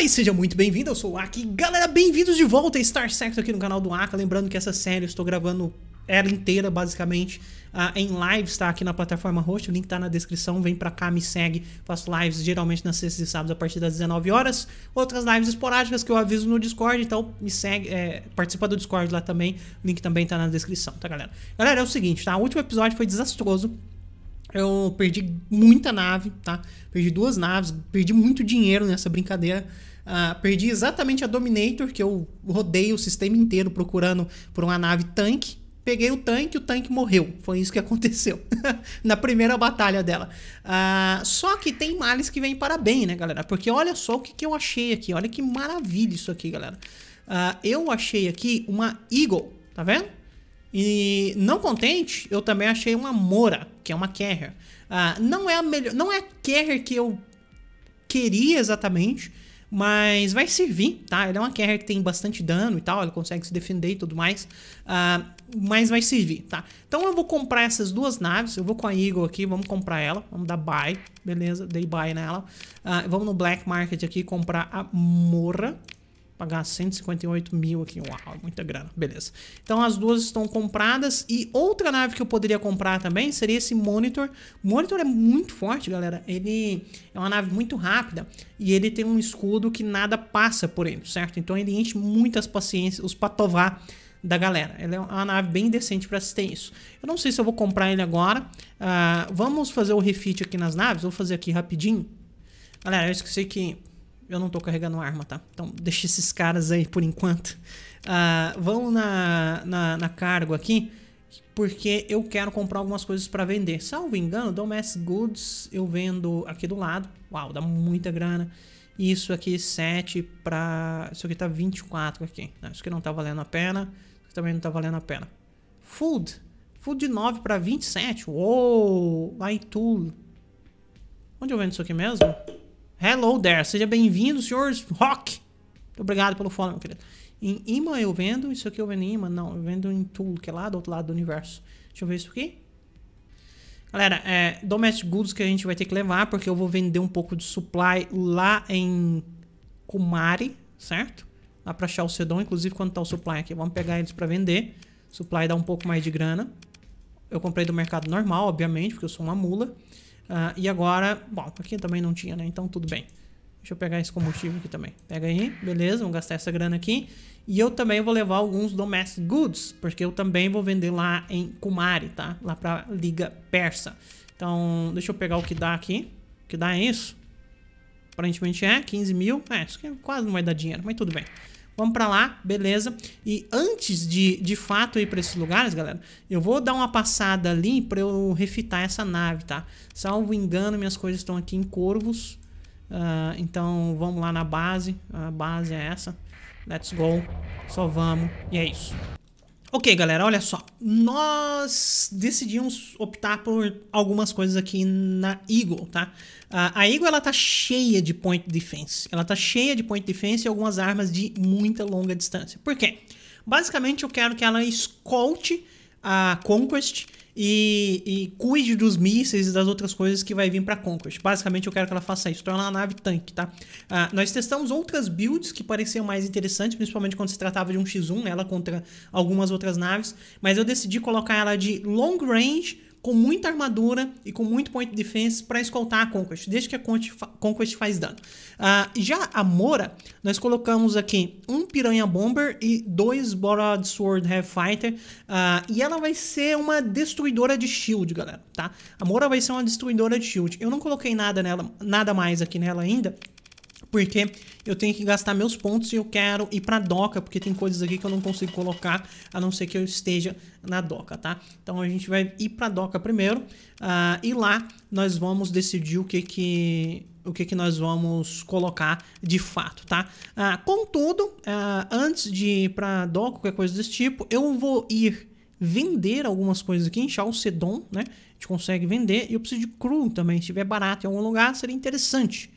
Fala aí, seja muito bem-vindo, eu sou o Aki. Galera, bem-vindos de volta a Star Sector aqui no canal do Aki. Lembrando que essa série eu estou gravando ela inteira, basicamente, uh, em lives, tá? Aqui na plataforma host, o link tá na descrição, vem pra cá, me segue. Faço lives geralmente nas sextas e sábados a partir das 19 horas. Outras lives esporádicas que eu aviso no Discord, então me segue, é, participa do Discord lá também. O link também tá na descrição, tá, galera? Galera, é o seguinte, tá? O último episódio foi desastroso. Eu perdi muita nave, tá? Perdi duas naves, perdi muito dinheiro nessa brincadeira. Ah, perdi exatamente a Dominator, que eu rodei o sistema inteiro procurando por uma nave tanque. Peguei o tanque, o tanque morreu. Foi isso que aconteceu na primeira batalha dela. Ah, só que tem males que vêm para bem, né, galera? Porque olha só o que, que eu achei aqui. Olha que maravilha isso aqui, galera. Ah, eu achei aqui uma Eagle, tá vendo? E não contente, eu também achei uma Mora, que é uma Carrier. não é a melhor, não é a Carrier que eu queria exatamente, mas vai servir, tá? Ele é uma carry que tem bastante dano e tal, ele consegue se defender e tudo mais, uh, mas vai servir, tá? Então eu vou comprar essas duas naves, eu vou com a Eagle aqui, vamos comprar ela, vamos dar buy, beleza? Dei buy nela. Uh, vamos no Black Market aqui comprar a Morra, Pagar 158 mil aqui. Uau, muita grana. Beleza. Então as duas estão compradas. E outra nave que eu poderia comprar também seria esse monitor. O monitor é muito forte, galera. Ele é uma nave muito rápida. E ele tem um escudo que nada passa por ele, certo? Então ele enche muitas paciências, os patovar da galera. ele é uma nave bem decente para assistir isso. Eu não sei se eu vou comprar ele agora. Uh, vamos fazer o refit aqui nas naves. Vou fazer aqui rapidinho. Galera, eu esqueci que eu não tô carregando arma, tá? Então deixa esses caras aí por enquanto. Uh, vamos na, na, na cargo aqui, porque eu quero comprar algumas coisas para vender. Salvo engano, Domestic Goods eu vendo aqui do lado. Uau, dá muita grana. Isso aqui 7 para... Isso aqui tá 24 aqui. Não, né? isso aqui não tá valendo a pena. Isso aqui também não tá valendo a pena. Food. Food de 9 para 27. Uou! tudo. Onde eu vendo isso aqui mesmo? Hello there, seja bem-vindo, senhor Rock. Muito obrigado pelo follow, meu querido. Em imã eu vendo, isso aqui eu vendo em imã? Não, eu vendo em tool, que é lá do outro lado do universo. Deixa eu ver isso aqui. Galera, é, domestic goods que a gente vai ter que levar, porque eu vou vender um pouco de supply lá em Kumari, certo? Lá pra Chalcedon, inclusive quando tá o supply aqui, vamos pegar eles pra vender. Supply dá um pouco mais de grana. Eu comprei do mercado normal, obviamente, porque eu sou uma mula. Uh, e agora, bom, aqui também não tinha, né? Então tudo bem. Deixa eu pegar esse combustível aqui também. Pega aí, beleza, vamos gastar essa grana aqui. E eu também vou levar alguns domestic goods, porque eu também vou vender lá em Kumari, tá? Lá pra Liga Persa. Então, deixa eu pegar o que dá aqui. O que dá é isso? Aparentemente é, 15 mil. É, isso aqui quase não vai dar dinheiro, mas tudo bem. Vamos para lá, beleza. E antes de, de fato, ir para esses lugares, galera, eu vou dar uma passada ali para eu refitar essa nave, tá? Salvo engano, minhas coisas estão aqui em Corvos. Uh, ah, então, vamos lá na base. A base é essa. Let's go. Só vamos. E é isso. Ok, galera, olha só. Nós decidimos optar por algumas coisas aqui na Eagle, tá? A Eagle, ela tá cheia de point defense. Ela tá cheia de point defense e algumas armas de muita longa distância. Por quê? Basicamente, eu quero que ela escolte a Conquest e, e, cuide dos mísseis e das outras coisas que vai vir para Conquest. Basicamente, eu quero que ela faça isso, tornar a nave tanque, tá? Ah, nós testamos outras builds que pareciam mais interessantes, principalmente quando se tratava de um X1, né, ela contra algumas outras naves, mas eu decidi colocar ela de long range com muita armadura e com muito point defense para escoltar a Conquest, desde que a Conquest faz dano. Uh, já a Mora, nós colocamos aqui um Piranha Bomber e dois Sword Heavy Fighter, uh, e ela vai ser uma destruidora de shield, galera, tá? A Mora vai ser uma destruidora de shield. Eu não coloquei nada nela, nada mais aqui nela ainda, porque eu tenho que gastar meus pontos e eu quero ir pra doca, porque tem coisas aqui que eu não consigo colocar, a não ser que eu esteja na doca, tá? Então a gente vai ir pra doca primeiro, uh, e lá nós vamos decidir o que que... O que, que nós vamos colocar de fato, tá? Uh, contudo, uh, antes de ir pra doca, qualquer coisa desse tipo, eu vou ir vender algumas coisas aqui o Sedon, né? A gente consegue vender. E eu preciso de cru também. Se estiver barato em algum lugar, seria interessante.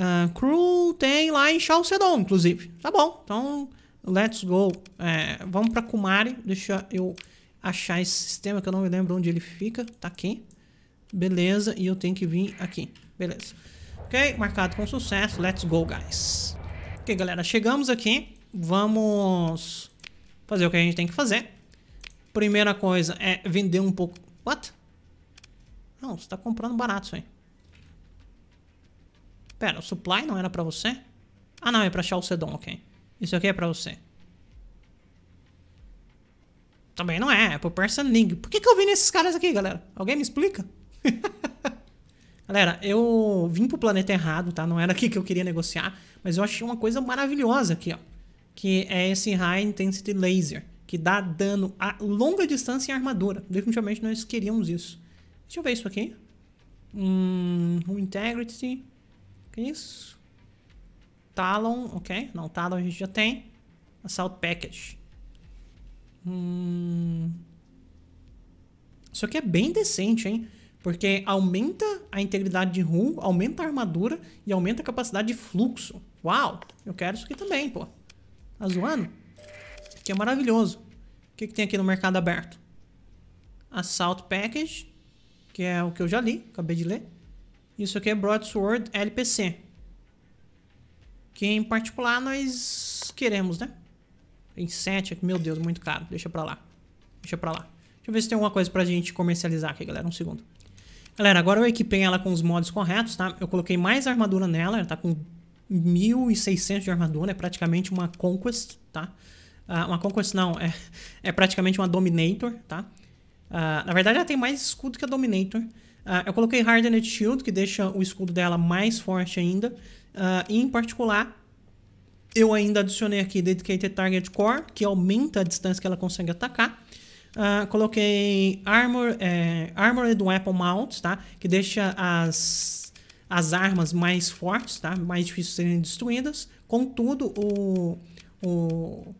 Uh, ah, crew tem lá em Chalcedon, inclusive. Tá bom, então let's go. É, vamos pra Kumari. Deixa eu achar esse sistema que eu não me lembro onde ele fica. Tá aqui. Beleza, e eu tenho que vir aqui. Beleza. Ok, marcado com sucesso. Let's go, guys. Ok, galera, chegamos aqui. Vamos fazer o que a gente tem que fazer. Primeira coisa é vender um pouco... What? Não, você tá comprando barato isso aí. Pera, o supply não era pra você? Ah, não, é pra Chalcedon, ok. Isso aqui é pra você. Também não é, é pro Persian League. Por que, que eu vim nesses caras aqui, galera? Alguém me explica? galera, eu vim pro planeta errado, tá? Não era aqui que eu queria negociar, mas eu achei uma coisa maravilhosa aqui, ó. Que é esse High Intensity Laser, que dá dano a longa distância em armadura. Definitivamente nós queríamos isso. Deixa eu ver isso aqui. Hum, o Integrity que Isso. Talon, ok. Não, Talon a gente já tem. Assault Package. Hum... Isso aqui é bem decente, hein? Porque aumenta a integridade de run, aumenta a armadura e aumenta a capacidade de fluxo. Uau! Eu quero isso aqui também, pô. Tá zoando? Isso aqui é maravilhoso. O que, que tem aqui no mercado aberto? Assault Package, que é o que eu já li, acabei de ler. Isso aqui é Broadsword LPC. Que em particular nós queremos, né? Tem 7 aqui, meu Deus, muito caro. Deixa pra lá. Deixa pra lá. Deixa eu ver se tem alguma coisa pra gente comercializar aqui, galera. Um segundo. Galera, agora eu equipei ela com os mods corretos, tá? Eu coloquei mais armadura nela, ela tá com 1600 de armadura, é praticamente uma Conquest, tá? Uh, uma Conquest não, é, é praticamente uma Dominator, tá? Uh, na verdade ela tem mais escudo que a Dominator, Uh, eu coloquei Hardened Shield, que deixa o escudo dela mais forte ainda. Uh, e em particular, eu ainda adicionei aqui Dedicated Target Core, que aumenta a distância que ela consegue atacar. Uh, coloquei armor, é, Armored Weapon Mount, tá? Que deixa as, as armas mais fortes, tá? Mais difíceis de serem destruídas. Contudo, o, o,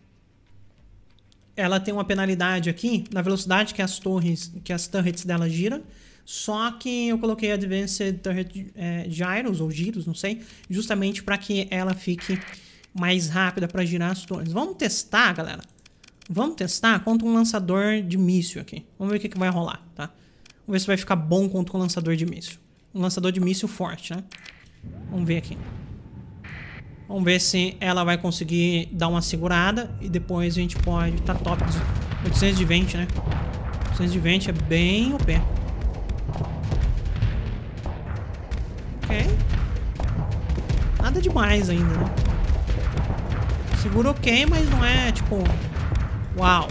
ela tem uma penalidade aqui na velocidade que as torres, que as turrets dela giram. Só que eu coloquei Advanced Turret é, Gyros, ou Giros, não sei, justamente para que ela fique mais rápida para girar as torres. Vamos testar, galera. Vamos testar contra um lançador de míssil aqui. Vamos ver o que, que vai rolar, tá? Vamos ver se vai ficar bom contra um lançador de míssil. Um lançador de míssil forte, né? Vamos ver aqui. Vamos ver se ela vai conseguir dar uma segurada e depois a gente pode... Tá top. 820, né? 820 é bem o pé. nada demais ainda, né? Seguro ok, mas não é, tipo... Uau!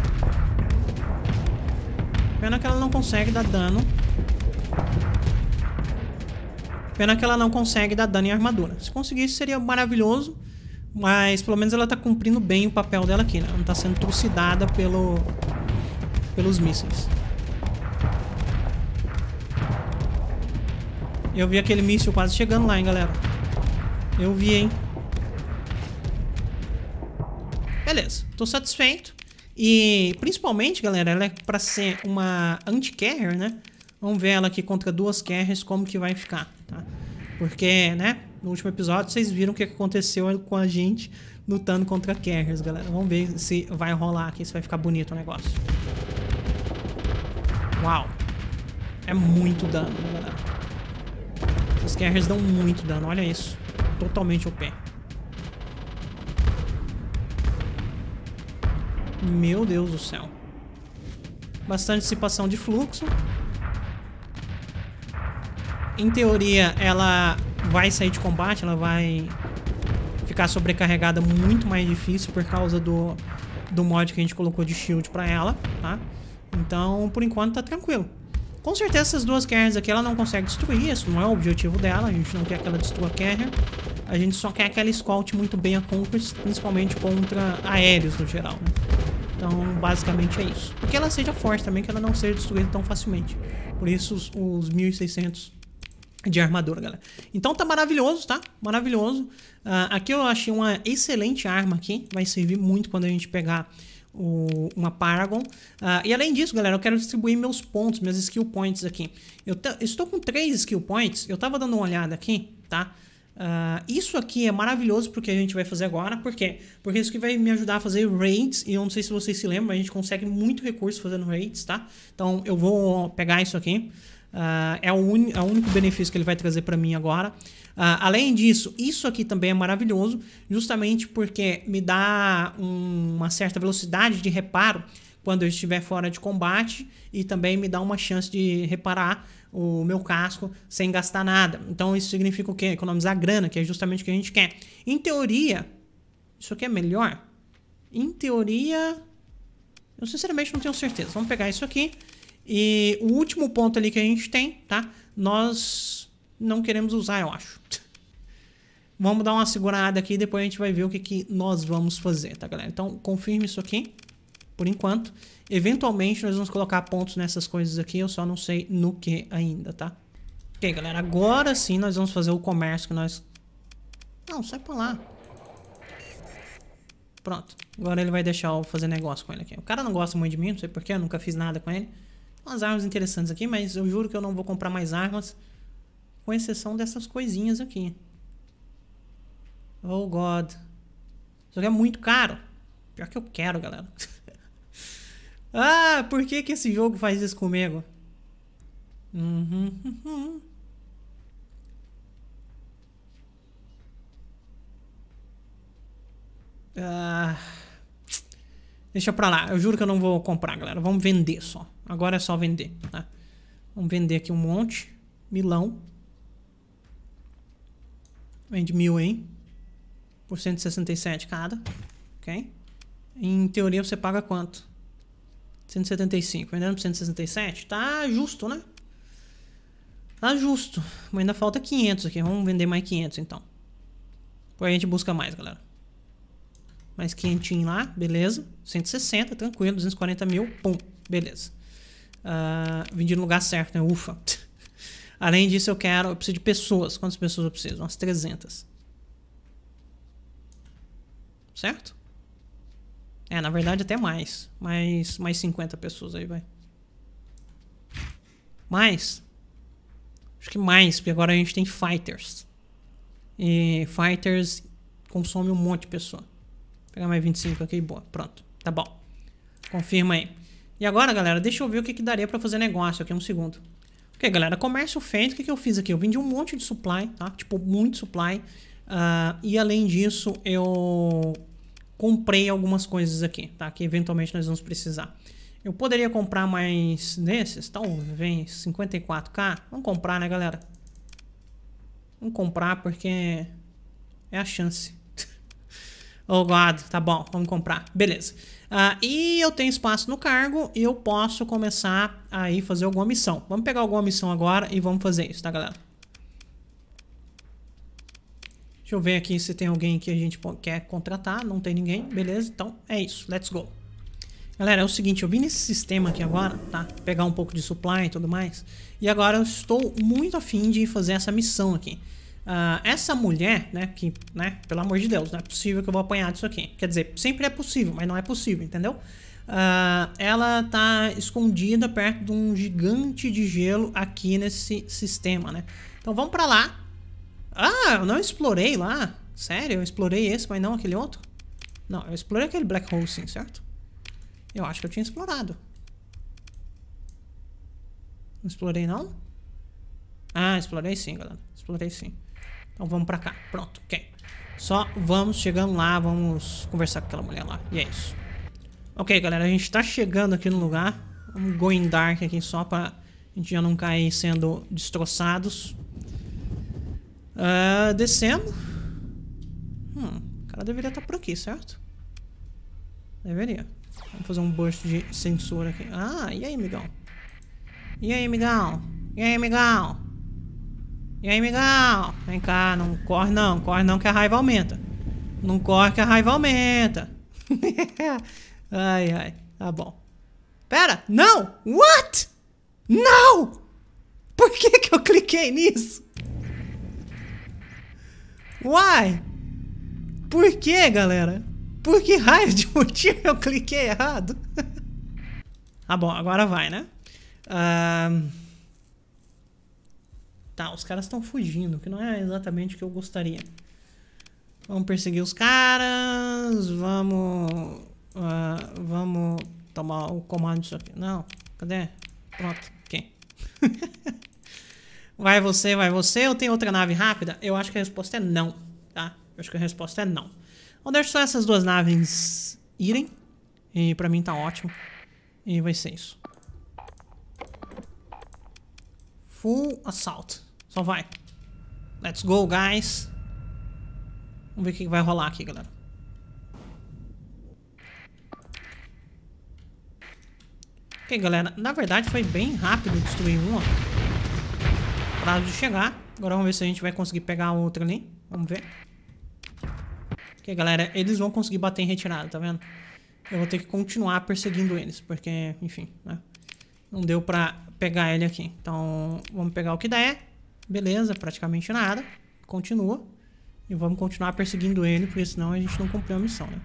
Pena que ela não consegue dar dano. Pena que ela não consegue dar dano em armadura. Se conseguisse, seria maravilhoso. Mas pelo menos ela tá cumprindo bem o papel dela aqui, né? não tá sendo trucidada pelo... pelos mísseis. Eu vi aquele míssil quase chegando lá, hein, galera. Eu vi, hein? Beleza, tô satisfeito. E principalmente, galera, ela é pra ser uma anti-carrier, né? Vamos ver ela aqui contra duas carriers, como que vai ficar, tá? Porque, né, no último episódio vocês viram o que aconteceu com a gente lutando contra carriers, galera. Vamos ver se vai rolar aqui, se vai ficar bonito o negócio. Uau! É muito dano, né, galera? Essas carriers dão muito dano, olha isso totalmente pé. Meu Deus do céu. Bastante dissipação de fluxo. Em teoria, ela vai sair de combate, ela vai ficar sobrecarregada muito mais difícil por causa do, do mod que a gente colocou de shield pra ela, tá? Então, por enquanto, tá tranquilo. Com certeza essas duas carries aqui ela não consegue destruir, isso não é o objetivo dela, a gente não quer que ela destrua a a gente só quer aquela scout muito bem a Conquest, principalmente contra aéreos no geral. Né? Então, basicamente é isso. E que ela seja forte também, que ela não seja destruída tão facilmente. Por isso, os, os 1600 de armadura, galera. Então tá maravilhoso, tá? Maravilhoso. Uh, aqui eu achei uma excelente arma aqui. Vai servir muito quando a gente pegar o, uma Paragon. Uh, e além disso, galera, eu quero distribuir meus pontos, meus skill points aqui. Eu estou com 3 skill points. Eu tava dando uma olhada aqui, tá? Uh, isso aqui é maravilhoso porque a gente vai fazer agora, por quê? Porque isso aqui vai me ajudar a fazer raids, e eu não sei se vocês se lembram, mas a gente consegue muito recurso fazendo raids, tá? Então eu vou pegar isso aqui, Uh, é, o é o único benefício que ele vai trazer para mim agora. Uh, além disso, isso aqui também é maravilhoso, justamente porque me dá um... uma certa velocidade de reparo quando eu estiver fora de combate e também me dá uma chance de reparar o meu casco sem gastar nada. Então isso significa o quê? Economizar grana, que é justamente o que a gente quer. Em teoria, isso aqui é melhor? Em teoria, eu sinceramente não tenho certeza. Vamos pegar isso aqui. E o último ponto ali que a gente tem, tá? Nós não queremos usar, eu acho. Vamos dar uma segurada aqui e depois a gente vai ver o que, que nós vamos fazer, tá, galera? Então, confirme isso aqui por enquanto. Eventualmente nós vamos colocar pontos nessas coisas aqui, eu só não sei no que ainda, tá? Ok, galera, agora sim nós vamos fazer o comércio que nós... Não, sai pra lá. Pronto, agora ele vai deixar eu fazer negócio com ele aqui. O cara não gosta muito de mim, não sei porquê, eu nunca fiz nada com ele. Umas armas interessantes aqui, mas eu juro que eu não vou comprar mais armas. Com exceção dessas coisinhas aqui. Oh, God. Isso aqui é muito caro. Pior que eu quero, galera. Ah, por que, que esse jogo faz isso comigo? Uhum, uhum. Ah, deixa pra lá. Eu juro que eu não vou comprar, galera. Vamos vender só. Agora é só vender, tá? Vamos vender aqui um monte. Milão. Vende mil, hein? Por 167 cada. Ok? Em teoria você paga quanto? 175, vendendo por 167, tá justo, né? Tá justo, mas ainda falta 500 aqui, vamos vender mais 500 então. Depois a gente busca mais, galera. Mais 500 lá, beleza. 160, tranquilo, 240 mil, pum, beleza. Uh, vendi no lugar certo, né? Ufa. Além disso, eu quero, eu preciso de pessoas. Quantas pessoas eu preciso? Umas 300. Certo? É, na verdade até mais. Mais, mais 50 pessoas aí, vai. Mais. Acho que mais, porque agora a gente tem fighters. E fighters consome um monte de pessoa. Vou pegar mais 25 aqui, boa. Pronto, tá bom. Confirma aí. E agora, galera, deixa eu ver o que, que daria pra fazer negócio aqui, um segundo. Ok, galera, comércio feito, o que, que eu fiz aqui? Eu vendi um monte de supply, tá? Tipo, muito supply. Uh, e além disso, eu comprei algumas coisas aqui, tá? Que eventualmente nós vamos precisar. Eu poderia comprar mais desses? Talvez 54k. Vamos comprar, né, galera? Vamos comprar porque é a chance. oh, God. Tá bom, vamos comprar. Beleza. Ah, e eu tenho espaço no cargo e eu posso começar aí fazer alguma missão. Vamos pegar alguma missão agora e vamos fazer isso, tá, galera? Deixa eu ver aqui se tem alguém que a gente quer contratar. Não tem ninguém, beleza? Então é isso, let's go. Galera, é o seguinte, eu vim nesse sistema aqui agora, tá? Pegar um pouco de supply e tudo mais. E agora eu estou muito afim de fazer essa missão aqui. Uh, essa mulher, né, que, né, pelo amor de Deus, não é possível que eu vou apanhar disso aqui. Quer dizer, sempre é possível, mas não é possível, entendeu? Uh, ela tá escondida perto de um gigante de gelo aqui nesse sistema, né? Então vamos pra lá ah, eu não explorei lá. Sério, eu explorei esse, mas não aquele outro? Não, eu explorei aquele black hole sim, certo? Eu acho que eu tinha explorado. Não explorei não? Ah, explorei sim, galera. Explorei sim. Então vamos pra cá. Pronto, ok. Só vamos chegando lá, vamos conversar com aquela mulher lá. E é isso. Ok, galera, a gente tá chegando aqui no lugar. Vamos going dark aqui só pra a gente já não cair sendo destroçados. Uh, descemos. Hum, o cara deveria estar tá por aqui, certo? Deveria. Vamos fazer um burst de censura aqui. Ah, e aí, amigão? E aí, amigão? E aí, amigão? E aí, amigão? Vem cá, não corre não. Corre não que a raiva aumenta. Não corre que a raiva aumenta. ai, ai. Tá bom. Pera! Não! What? Não! Por que que eu cliquei nisso? Why? Por que, galera? Por que raio de motivo eu cliquei errado? ah, bom, agora vai, né? Uh... Tá, os caras estão fugindo, que não é exatamente o que eu gostaria. Vamos perseguir os caras, vamos... Uh, vamos tomar o comando disso aqui. Não, cadê? Pronto, Quem? Vai você, vai você, ou tem outra nave rápida? Eu acho que a resposta é não, tá? Eu acho que a resposta é não. Então deixa só essas duas naves irem. E pra mim tá ótimo. E vai ser isso. Full assault. Só vai. Let's go, guys. Vamos ver o que vai rolar aqui, galera. Ok, galera. Na verdade foi bem rápido destruir um, ó prazo de chegar. Agora vamos ver se a gente vai conseguir pegar outra ali. Vamos ver. Ok, galera, eles vão conseguir bater em retirada, tá vendo? Eu vou ter que continuar perseguindo eles, porque, enfim, né? Não deu pra pegar ele aqui. Então, vamos pegar o que der. Beleza, praticamente nada. Continua. E vamos continuar perseguindo ele, porque senão a gente não cumpriu a missão, né?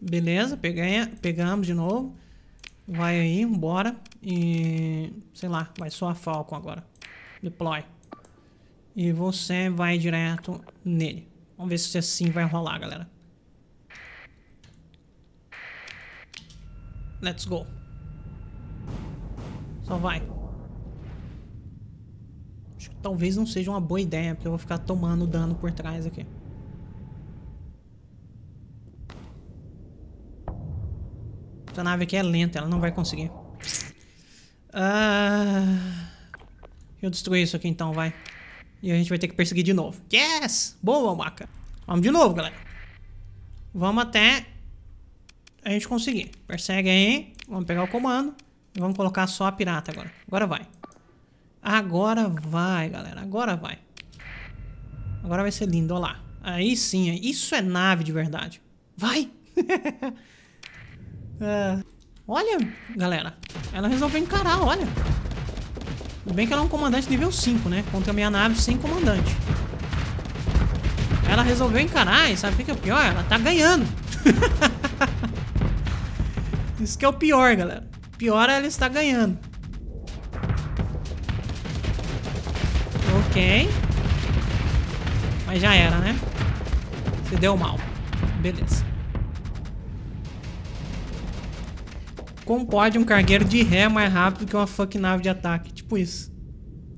Beleza, peguei, pegamos de novo. Vai aí, embora. E. Sei lá, vai só a Falcon agora. Deploy. E você vai direto nele. Vamos ver se assim vai rolar, galera. Let's go. Só vai. Acho que talvez não seja uma boa ideia, porque eu vou ficar tomando dano por trás aqui. Essa nave aqui é lenta, ela não vai conseguir. Ah... Eu destruí isso aqui então, vai. E a gente vai ter que perseguir de novo. Yes! Boa, Maca. Vamos de novo, galera. Vamos até a gente conseguir. Persegue aí. Vamos pegar o comando. E vamos colocar só a pirata agora. Agora vai. Agora vai, galera. Agora vai. Agora vai ser lindo, olha lá. Aí sim, isso é nave de verdade. Vai! É. Olha, galera. Ela resolveu encarar, olha. Tudo bem que ela é um comandante nível 5, né? Contra a minha nave sem comandante. Ela resolveu encarar e sabe o que é o pior? Ela tá ganhando. Isso que é o pior, galera. Pior é ela está ganhando. Ok. Mas já era, né? Se deu mal. Beleza. Como pode um cargueiro de ré mais rápido que uma fucking nave de ataque? Tipo isso.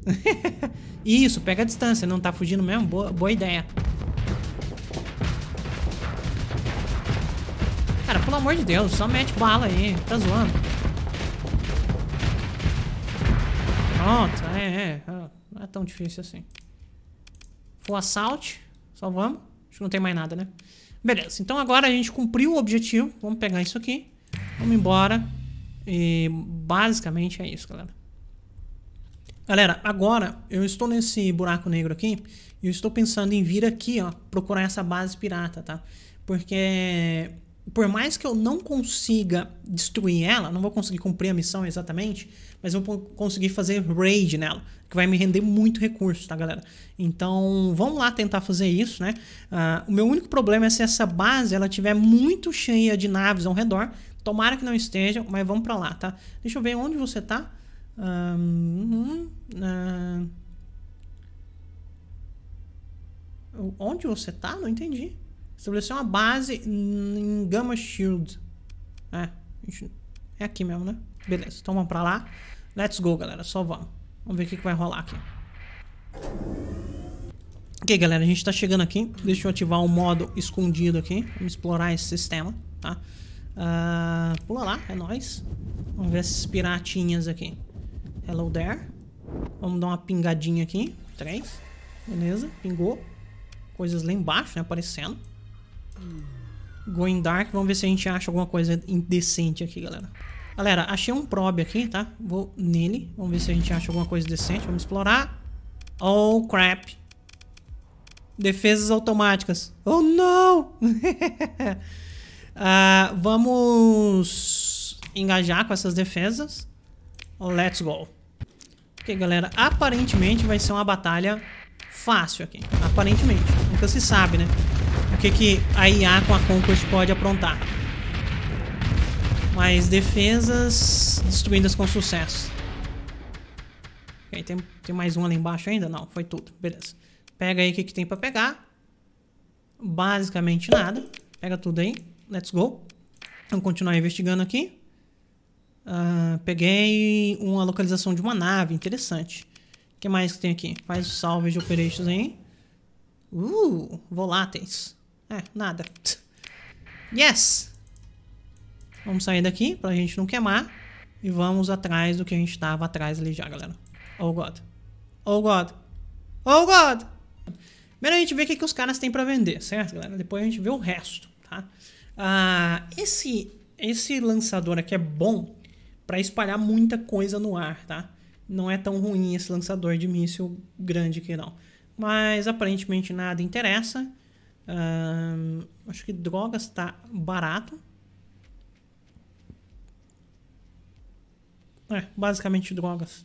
isso, pega a distância, não tá fugindo mesmo? Boa, boa ideia. Cara, pelo amor de Deus, só mete bala aí, tá zoando. Pronto, é, é, é não é tão difícil assim. Full assault, só vamos. Acho que não tem mais nada, né? Beleza, então agora a gente cumpriu o objetivo, vamos pegar isso aqui. Vamos embora. E basicamente é isso, galera. Galera, agora eu estou nesse buraco negro aqui e eu estou pensando em vir aqui, ó, procurar essa base pirata, tá? Porque por mais que eu não consiga destruir ela, não vou conseguir cumprir a missão exatamente, mas eu vou conseguir fazer raid nela, que vai me render muito recurso, tá, galera? Então, vamos lá tentar fazer isso, né? Ah, o meu único problema é se essa base ela tiver muito cheia de naves ao redor Tomara que não estejam, mas vamos para lá, tá? Deixa eu ver onde você tá. Hum, hum, onde você tá? Não entendi. Estabelecer uma base em Gamma Shield. É, é aqui mesmo, né? Beleza, então vamos pra lá. Let's go, galera. Só vamos. Vamos ver o que, que vai rolar aqui. Ok, galera, a gente tá chegando aqui. Deixa eu ativar o modo escondido aqui. Vamos explorar esse sistema, tá? Uh, pula lá, é nóis. Vamos ver essas piratinhas aqui. Hello there. Vamos dar uma pingadinha aqui. Três. Beleza, pingou. Coisas lá embaixo, né, aparecendo. Going Dark, vamos ver se a gente acha alguma coisa indecente aqui, galera. Galera, achei um probe aqui, tá? Vou nele, vamos ver se a gente acha alguma coisa decente. Vamos explorar. Oh, crap. Defesas automáticas. Oh, não! Uh, vamos engajar com essas defesas. Let's go. Ok, galera, aparentemente vai ser uma batalha fácil aqui. Aparentemente. Nunca se sabe, né? O que, que a IA com a Conquest pode aprontar. Mas defesas destruídas com sucesso. Ok, tem, tem mais um ali embaixo ainda? Não, foi tudo. Beleza. Pega aí o que, que tem pra pegar. Basicamente nada. Pega tudo aí. Let's go. Vamos continuar investigando aqui. Uh, peguei uma localização de uma nave, interessante. O que mais que tem aqui? Faz o salve de operations aí. Uh, voláteis. É, nada. Yes! Vamos sair daqui pra gente não queimar. E vamos atrás do que a gente tava atrás ali já, galera. Oh, God. Oh, God. Oh, God! Primeiro a gente vê o que, que os caras têm pra vender, certo, galera? Depois a gente vê o resto, tá? Ah, esse, esse lançador aqui é bom para espalhar muita coisa no ar, tá? Não é tão ruim esse lançador de míssil grande aqui não. Mas aparentemente nada interessa. Ah, acho que drogas tá barato. É, basicamente drogas.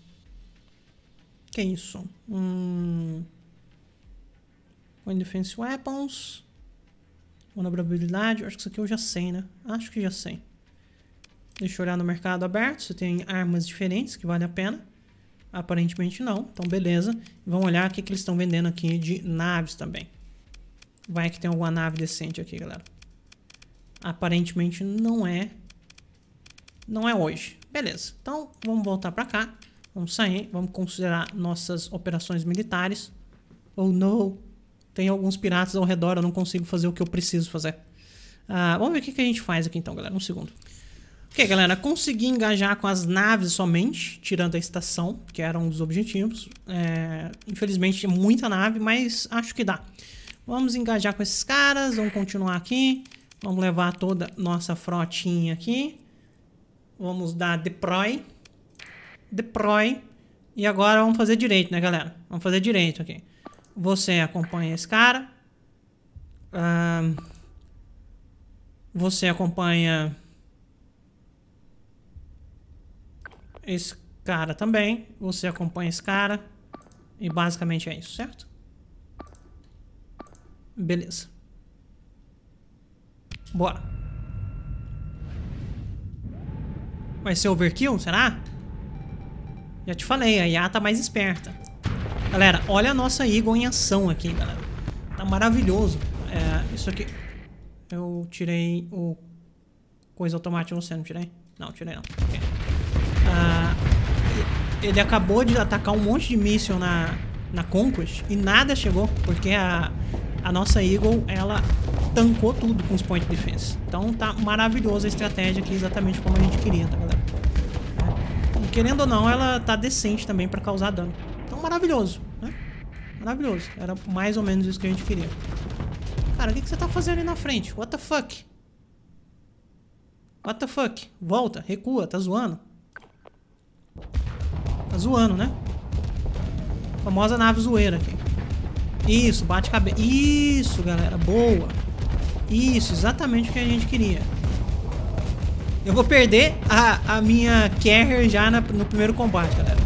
Que isso? Hum... Wind Defense Weapons. Vulnerabilidade, acho que isso aqui eu já sei, né? Acho que já sei. Deixa eu olhar no mercado aberto se tem armas diferentes que vale a pena. Aparentemente não, então beleza. Vamos olhar o que, que eles estão vendendo aqui de naves também. Vai que tem alguma nave decente aqui, galera. Aparentemente não é. Não é hoje. Beleza, então vamos voltar pra cá. Vamos sair, vamos considerar nossas operações militares. Oh não! tem alguns piratas ao redor, eu não consigo fazer o que eu preciso fazer. Ah, vamos ver o que, que a gente faz aqui então, galera. Um segundo. Ok, galera, consegui engajar com as naves somente, tirando a estação, que era um dos objetivos. É, infelizmente, é muita nave, mas acho que dá. Vamos engajar com esses caras, vamos continuar aqui. Vamos levar toda nossa frotinha aqui. Vamos dar deploy. Deploy. E agora vamos fazer direito, né, galera? Vamos fazer direito aqui. Você acompanha esse cara. Uh, você acompanha esse cara também. Você acompanha esse cara. E basicamente é isso, certo? Beleza. Bora. Vai ser overkill, será? Já te falei, a IA tá mais esperta. Galera, olha a nossa Eagle em ação aqui, galera. Tá maravilhoso. É, isso aqui... Eu tirei o... Coisa automática, sei, não tirei? Não, tirei não. Okay. Ah, ele acabou de atacar um monte de míssil na, na Conquest e nada chegou, porque a, a nossa Eagle, ela tancou tudo com os point defense. Então tá maravilhosa a estratégia aqui, exatamente como a gente queria, tá galera? querendo ou não, ela tá decente também pra causar dano maravilhoso, né? Maravilhoso. Era mais ou menos isso que a gente queria. Cara, o que, que você tá fazendo ali na frente? What the fuck? What the fuck? Volta, recua, tá zoando. Tá zoando, né? Famosa nave zoeira aqui. Isso, bate cabeça. Isso, galera, boa. Isso, exatamente o que a gente queria. Eu vou perder a, a minha carrier já na, no primeiro combate, galera.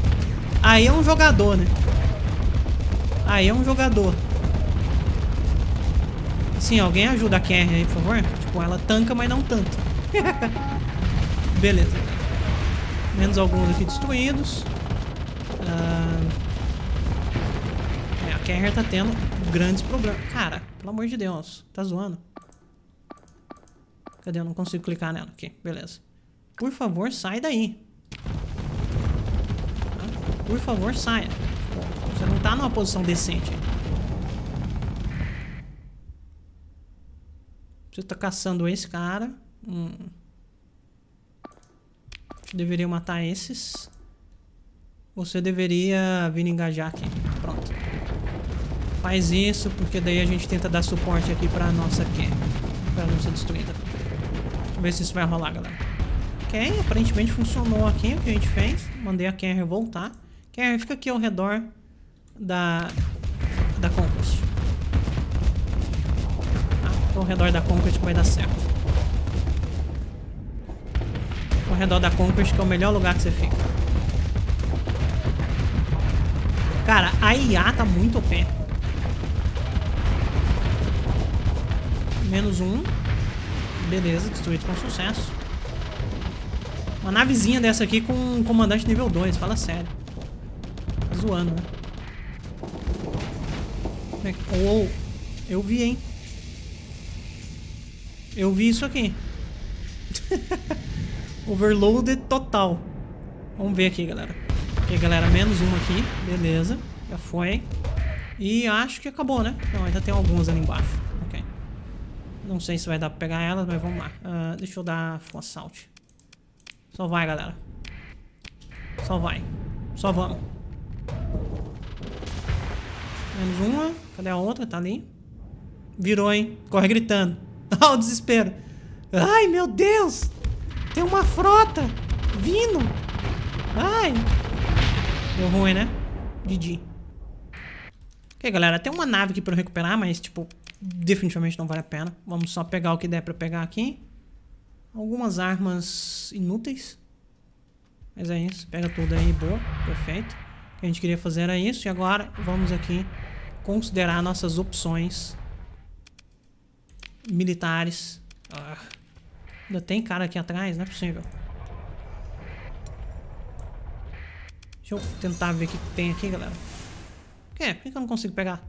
Aí é um jogador, né? Aí é um jogador. Sim, alguém ajuda a Carrie aí, por favor. Tipo, ela tanca, mas não tanto. Beleza. Menos alguns aqui destruídos. Ah, é, a Carrie tá tendo grandes problemas. Cara, pelo amor de Deus. Tá zoando? Cadê? Eu não consigo clicar nela. Aqui, beleza. Por favor, sai daí. Por favor, saia. Você não tá numa posição decente. Você tá caçando esse cara. Hum. Você deveria matar esses. Você deveria vir engajar aqui. Pronto. Faz isso, porque daí a gente tenta dar suporte aqui pra nossa Q. Pra não ser destruída. Deixa eu ver se isso vai rolar, galera. Ok, aparentemente funcionou aqui o que a gente fez. Mandei a Ken voltar. É, fica aqui ao redor da, da Conquest. Ah, ao redor da Conquest que vai dar certo. Ao redor da Conquest que é o melhor lugar que você fica. Cara, a IA tá muito OP. Menos um. Beleza, destruído com sucesso. Uma navezinha dessa aqui com um comandante nível 2, fala sério zoando, né? Como é que... Uou! Eu vi, hein? Eu vi isso aqui. Overloaded total. Vamos ver aqui, galera. Ok, galera, menos uma aqui. Beleza. Já foi. E acho que acabou, né? Não, ainda tem algumas ali embaixo. Ok. Não sei se vai dar pra pegar elas, mas vamos lá. Uh, deixa eu dar full assault. Só vai, galera. Só vai. Só vamos. Menos uma. Cadê a outra? Tá ali. Virou, hein? Corre gritando. Ah, o desespero. Ai, meu Deus! Tem uma frota vindo. Ai. Deu ruim, né? Didi. Ok, galera. Tem uma nave aqui pra eu recuperar, mas, tipo, definitivamente não vale a pena. Vamos só pegar o que der pra pegar aqui. Algumas armas inúteis. Mas é isso. Pega tudo aí. Boa. Perfeito que a gente queria fazer era isso. E agora vamos aqui considerar nossas opções militares. Ah, ainda tem cara aqui atrás? Não é possível. Deixa eu tentar ver o que tem aqui, galera. O que é? Por que eu não consigo pegar?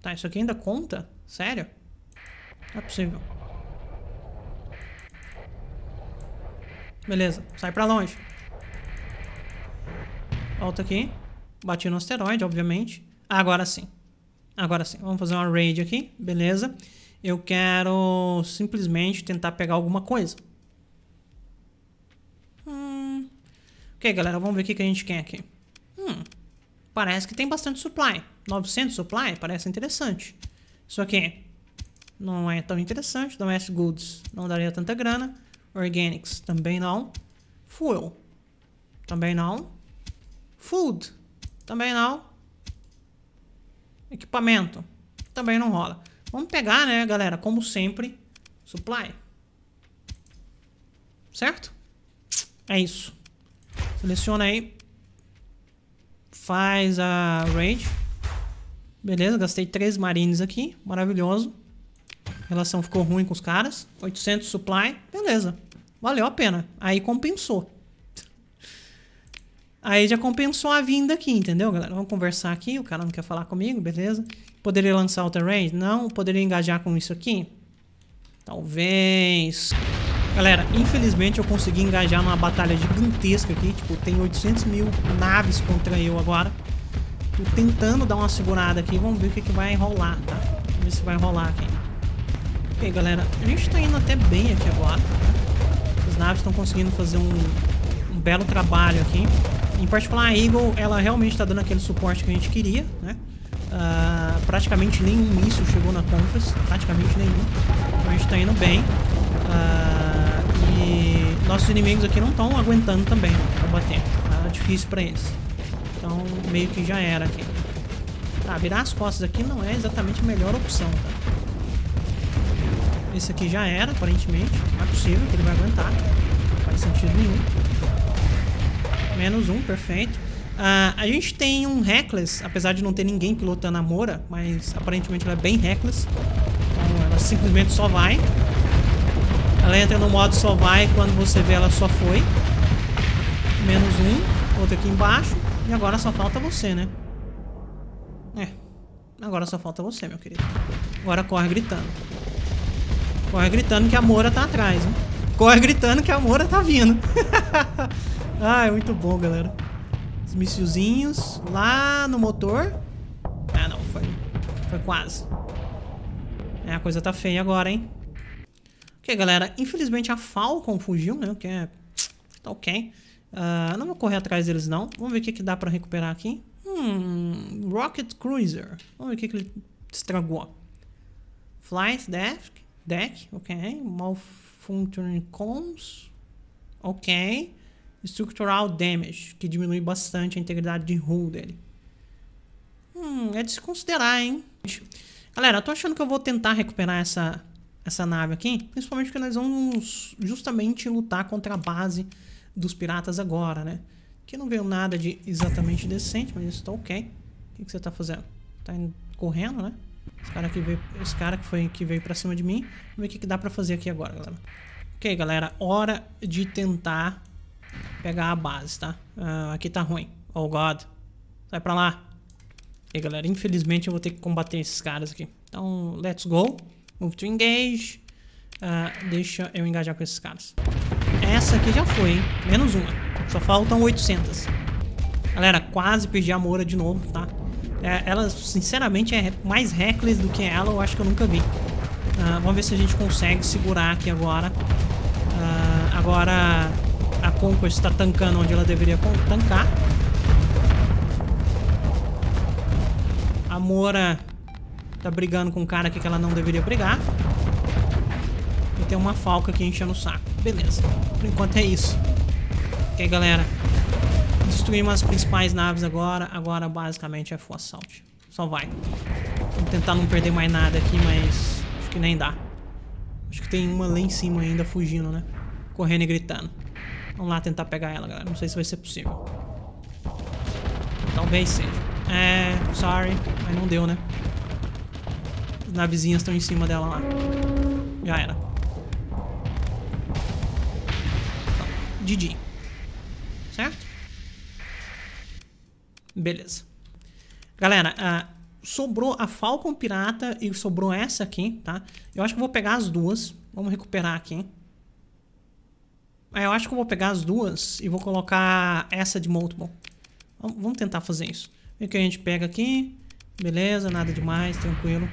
Tá, isso aqui ainda conta? Sério? Não é possível. Beleza, sai pra longe. Volta aqui. Bati no asteroide, obviamente. Agora sim. Agora sim. Vamos fazer uma raid aqui. Beleza. Eu quero simplesmente tentar pegar alguma coisa. Hum. Ok, galera. Vamos ver o que, a gente quer aqui. Hum. Parece que tem bastante supply. 900 supply? Parece interessante. Isso aqui não é tão interessante. Domestic Goods não daria tanta grana. Organics, também não. Fuel, também não. Food, também não. Equipamento, também não rola. Vamos pegar, né, galera, como sempre, supply. Certo? É isso. Seleciona aí. Faz a raid. Beleza, gastei três marines aqui. Maravilhoso relação ficou ruim com os caras, 800 supply, beleza, valeu a pena. Aí compensou. Aí já compensou a vinda aqui, entendeu, galera? Vamos conversar aqui, o cara não quer falar comigo, beleza. Poderia lançar outra range? Não. Poderia engajar com isso aqui? Talvez. Galera, infelizmente eu consegui engajar numa batalha gigantesca aqui. Tipo, tem 800 mil naves contra eu agora. Tô tentando dar uma segurada aqui. Vamos ver o que, que vai rolar, tá? Vamos ver se vai rolar aqui. Ok, galera. A gente tá indo até bem aqui agora. As naves estão conseguindo fazer um, um, belo trabalho aqui. Em particular, a Eagle, ela realmente tá dando aquele suporte que a gente queria, né? Uh, praticamente nenhum míssil chegou na Compass, praticamente nenhum. Então a gente tá indo bem. Uh, e nossos inimigos aqui não estão aguentando também né, para bater. Tá difícil pra eles. Então meio que já era aqui. Tá, virar as costas aqui não é exatamente a melhor opção, tá? Esse aqui já era, aparentemente. Não é possível que ele vai aguentar. Não faz sentido nenhum. Menos um, perfeito. Uh, a gente tem um Reckless, apesar de não ter ninguém pilotando a Moura, mas aparentemente ela é bem Reckless. Então ela simplesmente só vai. Ela entra no modo só vai, quando você vê ela só foi. Menos um, outro aqui embaixo. E agora só falta você, né? É, agora só falta você, meu querido. Agora corre gritando. Corre gritando que a Moura tá atrás, hein? Corre gritando que a Moura tá vindo. ah, é muito bom, galera. Os míssilzinhos lá no motor. Ah, não. Foi, foi quase. É, a coisa tá feia agora, hein? Ok, galera. Infelizmente a Falcon fugiu, né? O que é... Tá ok. Uh, não vou correr atrás deles, não. Vamos ver o que, que dá pra recuperar aqui. Hum, Rocket Cruiser. Vamos ver o que, que ele estragou. Flight Death. Deck, ok. Malfunctioning Cons, ok. Structural Damage, que diminui bastante a integridade de rule dele. Hum, é de se considerar, hein? Galera, eu tô achando que eu vou tentar recuperar essa, essa nave aqui, principalmente porque nós vamos justamente lutar contra a base dos piratas agora, né? Que não veio nada de exatamente decente, mas isso tá ok. O que, que você tá fazendo? Tá correndo, né? Esse cara, que veio, esse cara que foi que veio pra cima de mim. Vamos ver o que, que dá pra fazer aqui agora, galera. Ok, galera. Hora de tentar pegar a base, tá? Uh, aqui tá ruim. Oh, God. Sai pra lá. E okay, galera, infelizmente eu vou ter que combater esses caras aqui. Então, let's go. Move to engage. Uh, deixa eu engajar com esses caras. Essa aqui já foi, hein? Menos uma. Só faltam 800. Galera, quase perdi a Moura de novo, tá? É, ela, sinceramente, é mais reckless do que ela, eu acho que eu nunca vi. Uh, vamos ver se a gente consegue segurar aqui agora. Uh, agora a Conquest está tancando onde ela deveria tancar. A Moura tá brigando com um cara aqui que ela não deveria brigar. E tem uma falca aqui enchendo o saco. Beleza. Por enquanto é isso. Ok, galera. Destruímos as principais naves agora. Agora basicamente é full assault. Só vai. Vou tentar não perder mais nada aqui, mas acho que nem dá. Acho que tem uma lá em cima ainda fugindo, né? Correndo e gritando. Vamos lá tentar pegar ela, galera. Não sei se vai ser possível. Talvez seja. É, sorry. Mas não deu, né? As navezinhas estão em cima dela lá. Já era. Então, Beleza. Galera, ah, sobrou a Falcon Pirata e sobrou essa aqui, tá? Eu acho que vou pegar as duas. Vamos recuperar aqui. É, eu acho que eu vou pegar as duas e vou colocar essa de Multiple. Vamos tentar fazer isso. O que a gente pega aqui. Beleza, nada demais, tranquilo.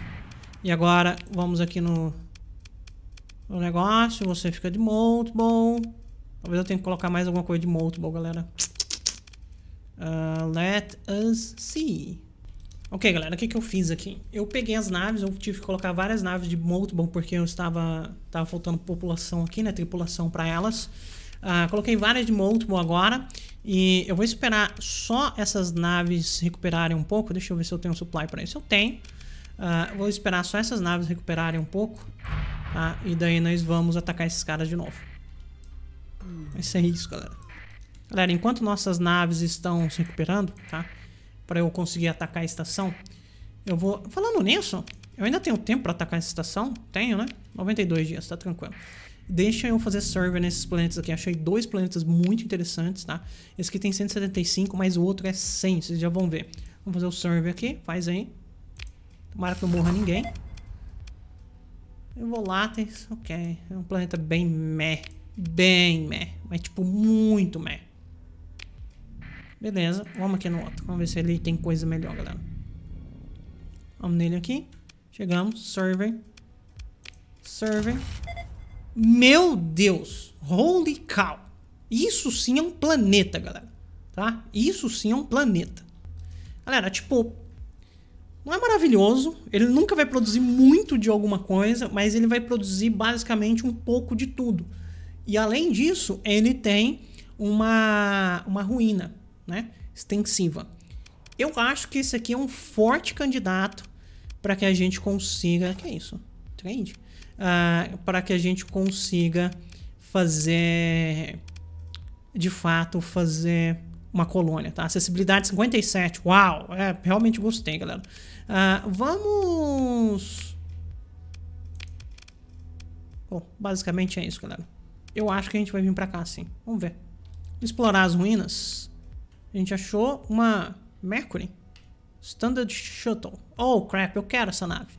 E agora vamos aqui no, negócio. Você fica de Multiple. Talvez eu tenha que colocar mais alguma coisa de Multiple, galera. Uh, let us see. Ok, galera, o que, que eu fiz aqui? Eu peguei as naves, eu tive que colocar várias naves de Moltbom porque eu estava, estava faltando população aqui, né? Tripulação para elas. Uh, coloquei várias de Moltbom agora e eu vou esperar só essas naves recuperarem um pouco. Deixa eu ver se eu tenho um supply para isso. Eu tenho. Uh, vou esperar só essas naves recuperarem um pouco, tá? E daí nós vamos atacar esses caras de novo. Hum. Isso é isso, galera. Galera, enquanto nossas naves estão se recuperando, tá? Para eu conseguir atacar a estação, eu vou... Falando nisso, eu ainda tenho tempo para atacar essa estação? Tenho, né? 92 dias, tá tranquilo. Deixa eu fazer server nesses planetas aqui. Achei dois planetas muito interessantes, tá? Esse aqui tem 175, mas o outro é 100, vocês já vão ver. Vamos fazer o server aqui, faz aí. Tomara que não morra ninguém. Voláteis, ok. É um planeta bem meh. Bem meh. Mas tipo, muito meh. Beleza, vamos aqui no outro. Vamos ver se ele tem coisa melhor, galera. Vamos nele aqui. Chegamos, server. Server. Meu Deus, holy cow. Isso sim é um planeta, galera. Tá? Isso sim é um planeta. Galera, tipo, não é maravilhoso, ele nunca vai produzir muito de alguma coisa, mas ele vai produzir basicamente um pouco de tudo. E além disso, ele tem uma, uma ruína né, extensiva. Eu acho que esse aqui é um forte candidato para que a gente consiga... que é isso? trend, Uh, ah, para que a gente consiga fazer... De fato, fazer uma colônia, tá? Acessibilidade 57. Uau! É, realmente gostei, galera. Uh, vamos... Bom, basicamente é isso, galera. Eu acho que a gente vai vir pra cá, sim. Vamos ver. Explorar as ruínas. A gente achou uma Mercury. Standard Shuttle. Oh, crap, eu quero essa nave.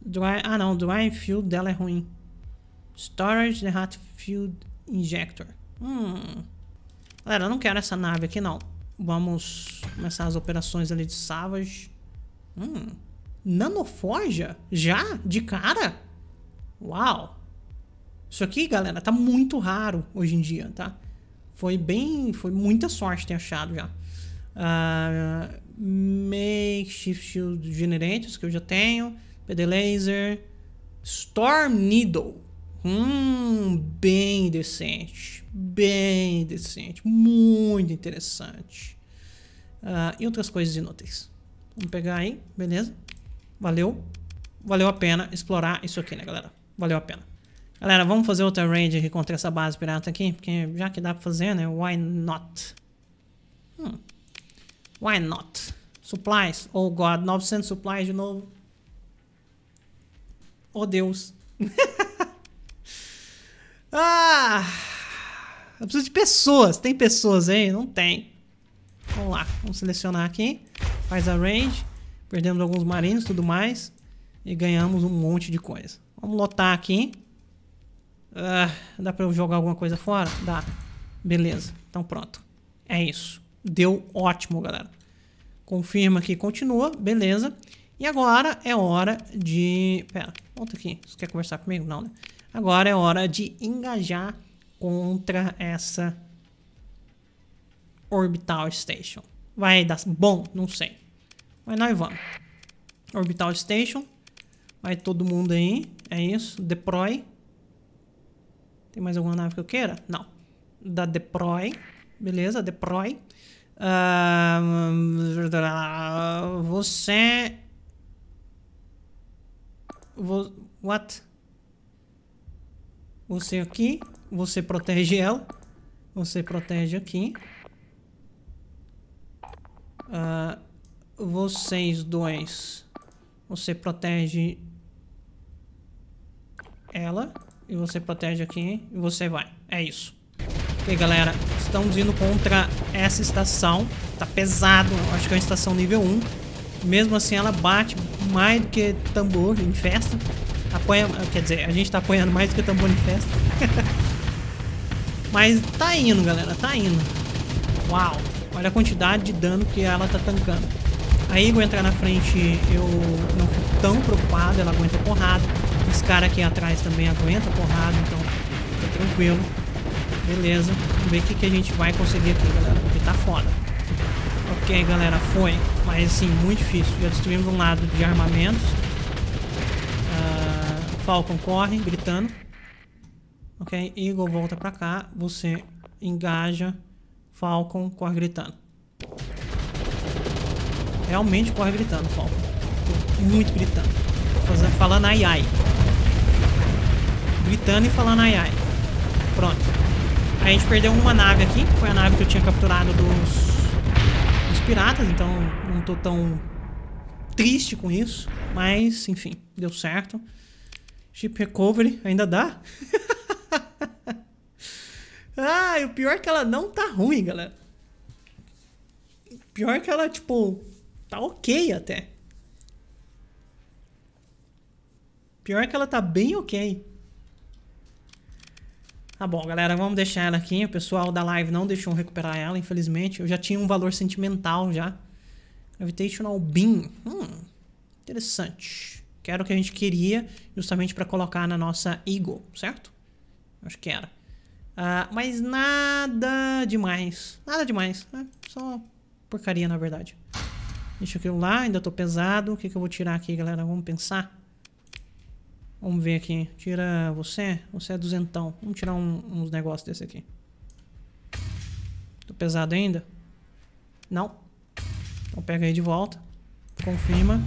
Dry, ah, não, Dry Field dela é ruim. Storage the Hot Field Injector. Hum. Galera, eu não quero essa nave aqui, não. Vamos começar as operações ali de Savage. Hum. Nanoforja? Já? De cara? Uau! Isso aqui, galera, tá muito raro hoje em dia, tá? Foi bem. Foi muita sorte ter achado já. Uh, ah, Makeshift Generators, que eu já tenho. PD Laser. Storm Needle. Hum, bem decente. Bem decente. Muito interessante. Uh, e outras coisas inúteis. Vamos pegar aí, beleza? Valeu. Valeu a pena explorar isso aqui, né, galera? Valeu a pena. Galera, vamos fazer outra raid aqui contra essa base pirata aqui, porque já que dá pra fazer, né? Why not? Hum. Why not? Supplies. Oh, God. 900 supplies de novo. Oh, Deus. ah! Eu preciso de pessoas. Tem pessoas aí? Não tem. Vamos lá. Vamos selecionar aqui. Faz a range. Perdemos alguns marinhos e tudo mais. E ganhamos um monte de coisa. Vamos lotar aqui. Ah, dá pra eu jogar alguma coisa fora? Dá. Beleza. Então pronto. É isso. Deu ótimo, galera. Confirma que continua. Beleza. E agora é hora de... Pera, volta aqui. Você quer conversar comigo? Não, né? Agora é hora de engajar contra essa Orbital Station. Vai dar bom? Não sei. Mas nós vamos. Orbital Station. Vai todo mundo aí. É isso. Deploy. Tem mais alguma nave que eu queira? Não. Da Deproy. Beleza, Deproy. Uh, você... What? Você aqui. Você protege ela. Você protege aqui. Uh, vocês dois. Você protege ela. E você protege aqui e você vai. É isso. Ok, galera. Estamos indo contra essa estação. Tá pesado. Acho que é uma estação nível 1. Mesmo assim, ela bate mais do que tambor em festa. Apanha... Quer dizer, a gente tá apanhando mais do que tambor em festa. Mas tá indo, galera. Tá indo. Uau. Olha a quantidade de dano que ela tá tancando. A Igor entrar na frente, eu não fico tão preocupado, ela aguenta porrada. Esse cara aqui atrás também aguenta porrada, então fica tranquilo. Beleza, vamos ver o que, que a gente vai conseguir aqui, galera, porque tá foda. Ok, galera, foi, mas assim, muito difícil. Já destruímos um lado de armamentos. Uh, Falcon corre, gritando. Ok, Eagle volta pra cá, você engaja, Falcon corre gritando realmente corre gritando, Falco. Muito gritando. Fazendo, falando ai ai. Gritando e falando ai ai. Pronto. Aí a gente perdeu uma nave aqui, foi a nave que eu tinha capturado dos, dos piratas, então não tô tão triste com isso. Mas, enfim, deu certo. Ship Recovery, ainda dá? ah, o pior é que ela não tá ruim, galera. O pior é que ela, tipo, Tá ok até. Pior é que ela tá bem ok. Tá bom, galera, vamos deixar ela aqui. O pessoal da live não deixou recuperar ela, infelizmente. Eu já tinha um valor sentimental já. Gravitational Beam. Hum, interessante. quero era o que a gente queria justamente para colocar na nossa Eagle, certo? Acho que era. Uh, mas nada demais. Nada demais, né? Só porcaria, na verdade. Deixa aquilo lá, ainda tô pesado. O que, que eu vou tirar aqui, galera? Vamos pensar. Vamos ver aqui. Tira você. Você é duzentão. Vamos tirar um, uns negócios desse aqui. Tô pesado ainda? Não. Então pega aí de volta. Confirma.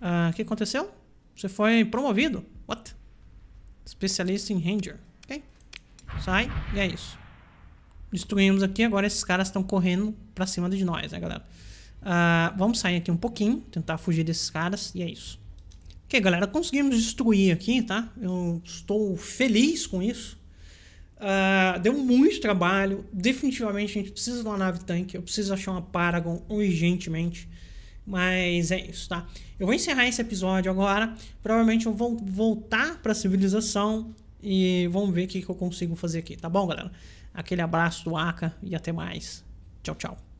Ah, o ah, que aconteceu? Você foi promovido. What? Especialista em Ranger. Ok. Sai. E é isso. Destruímos aqui. Agora esses caras estão correndo pra cima de nós, né, galera? Uh, vamos sair aqui um pouquinho, tentar fugir desses caras, e é isso. Ok, galera, conseguimos destruir aqui, tá? Eu estou feliz com isso. Uh, deu muito trabalho. Definitivamente a gente precisa de uma nave tanque. Eu preciso achar uma Paragon urgentemente. Mas é isso, tá? Eu vou encerrar esse episódio agora. Provavelmente eu vou voltar para a civilização e vamos ver o que, que eu consigo fazer aqui, tá bom, galera? Aquele abraço do Aka e até mais. Tchau, tchau.